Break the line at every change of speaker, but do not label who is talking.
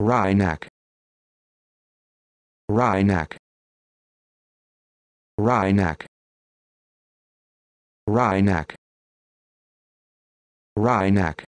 neck. Rhinak neck. Rhinak neck.